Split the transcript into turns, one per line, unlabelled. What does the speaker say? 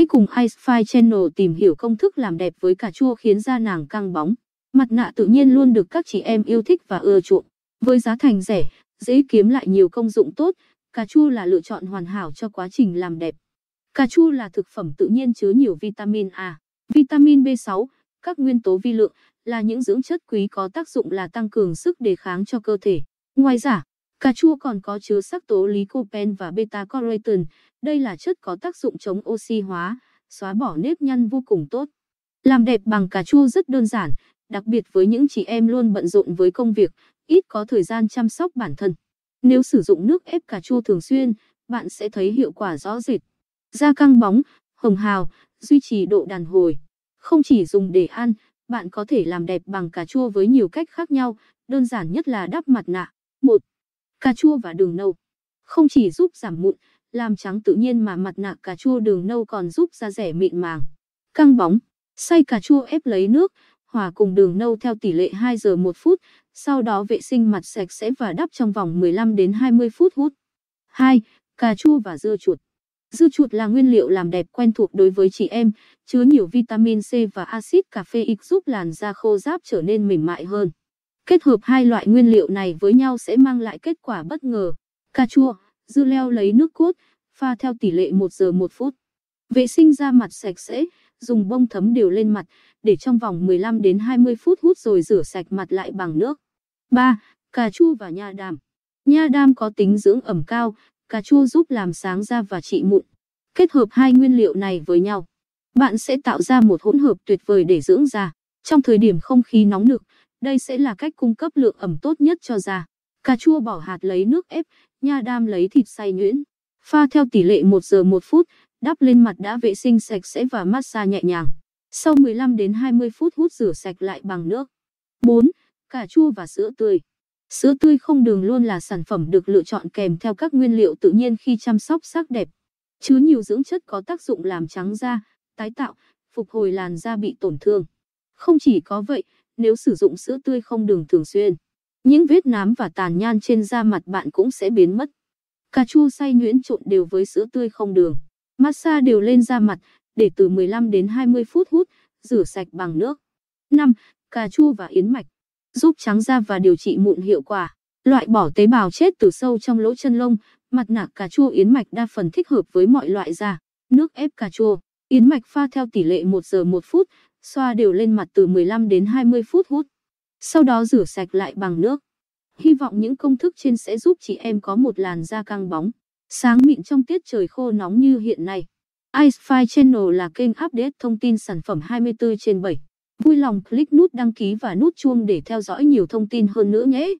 Hãy cùng Icefy Channel tìm hiểu công thức làm đẹp với cà chua khiến da nàng căng bóng. Mặt nạ tự nhiên luôn được các chị em yêu thích và ưa chuộng. Với giá thành rẻ, dễ kiếm lại nhiều công dụng tốt, cà chua là lựa chọn hoàn hảo cho quá trình làm đẹp. Cà chua là thực phẩm tự nhiên chứa nhiều vitamin A, vitamin B6, các nguyên tố vi lượng là những dưỡng chất quý có tác dụng là tăng cường sức đề kháng cho cơ thể. Ngoài ra, Cà chua còn có chứa sắc tố lycopene và beta-carotene, đây là chất có tác dụng chống oxy hóa, xóa bỏ nếp nhăn vô cùng tốt. Làm đẹp bằng cà chua rất đơn giản, đặc biệt với những chị em luôn bận rộn với công việc, ít có thời gian chăm sóc bản thân. Nếu sử dụng nước ép cà chua thường xuyên, bạn sẽ thấy hiệu quả rõ rệt. Da căng bóng, hồng hào, duy trì độ đàn hồi. Không chỉ dùng để ăn, bạn có thể làm đẹp bằng cà chua với nhiều cách khác nhau, đơn giản nhất là đắp mặt nạ. 1 cà chua và đường nâu. Không chỉ giúp giảm mụn, làm trắng tự nhiên mà mặt nạ cà chua đường nâu còn giúp da rẻ mịn màng, căng bóng. Xay cà chua ép lấy nước, hòa cùng đường nâu theo tỷ lệ 2 giờ 1 phút, sau đó vệ sinh mặt sạch sẽ và đắp trong vòng 15 đến 20 phút hút. 2. Cà chua và dưa chuột. Dưa chuột là nguyên liệu làm đẹp quen thuộc đối với chị em, chứa nhiều vitamin C và axit caffeic giúp làn da khô ráp trở nên mềm mại hơn. Kết hợp hai loại nguyên liệu này với nhau sẽ mang lại kết quả bất ngờ. Cà chua, dưa leo lấy nước cốt, pha theo tỷ lệ 1 giờ 1 phút. Vệ sinh da mặt sạch sẽ, dùng bông thấm đều lên mặt, để trong vòng 15 đến 20 phút hút rồi rửa sạch mặt lại bằng nước. 3. Cà chua và nha đam. Nha đam có tính dưỡng ẩm cao, cà chua giúp làm sáng da và trị mụn. Kết hợp hai nguyên liệu này với nhau, bạn sẽ tạo ra một hỗn hợp tuyệt vời để dưỡng da. Trong thời điểm không khí nóng nực, đây sẽ là cách cung cấp lượng ẩm tốt nhất cho da. Cà chua bỏ hạt lấy nước ép, nha đam lấy thịt xay nhuyễn. Pha theo tỷ lệ 1 giờ 1 phút, đắp lên mặt đã vệ sinh sạch sẽ và massage nhẹ nhàng. Sau 15 đến 20 phút hút rửa sạch lại bằng nước. 4. Cà chua và sữa tươi. Sữa tươi không đường luôn là sản phẩm được lựa chọn kèm theo các nguyên liệu tự nhiên khi chăm sóc sắc đẹp. Chứa nhiều dưỡng chất có tác dụng làm trắng da, tái tạo, phục hồi làn da bị tổn thương. Không chỉ có vậy, nếu sử dụng sữa tươi không đường thường xuyên, những vết nám và tàn nhan trên da mặt bạn cũng sẽ biến mất. Cà chua xay nhuyễn trộn đều với sữa tươi không đường. Massage đều lên da mặt, để từ 15 đến 20 phút hút, rửa sạch bằng nước. 5. Cà chua và yến mạch Giúp trắng da và điều trị mụn hiệu quả. Loại bỏ tế bào chết từ sâu trong lỗ chân lông, mặt nạ cà chua yến mạch đa phần thích hợp với mọi loại da. Nước ép cà chua, yến mạch pha theo tỷ lệ 1 giờ 1 phút, xoa đều lên mặt từ 15 đến 20 phút hút. Sau đó rửa sạch lại bằng nước. Hy vọng những công thức trên sẽ giúp chị em có một làn da căng bóng, sáng mịn trong tiết trời khô nóng như hiện nay. Icefy Channel là kênh update thông tin sản phẩm 24 trên 7. Vui lòng click nút đăng ký và nút chuông để theo dõi nhiều thông tin hơn nữa nhé.